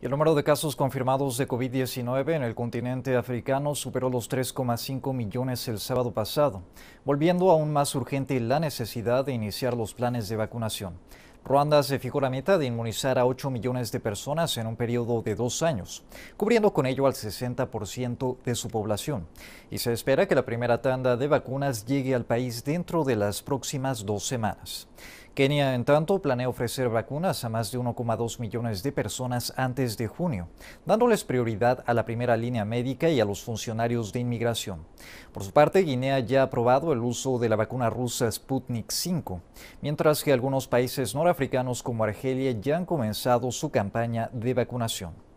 el número de casos confirmados de COVID-19 en el continente africano superó los 3,5 millones el sábado pasado, volviendo aún más urgente la necesidad de iniciar los planes de vacunación. Ruanda se fijó la meta de inmunizar a 8 millones de personas en un periodo de dos años, cubriendo con ello al 60% de su población. Y se espera que la primera tanda de vacunas llegue al país dentro de las próximas dos semanas. Kenia, en tanto, planea ofrecer vacunas a más de 1,2 millones de personas antes de junio, dándoles prioridad a la primera línea médica y a los funcionarios de inmigración. Por su parte, Guinea ya ha aprobado el uso de la vacuna rusa Sputnik V, mientras que algunos países norafricanos como Argelia ya han comenzado su campaña de vacunación.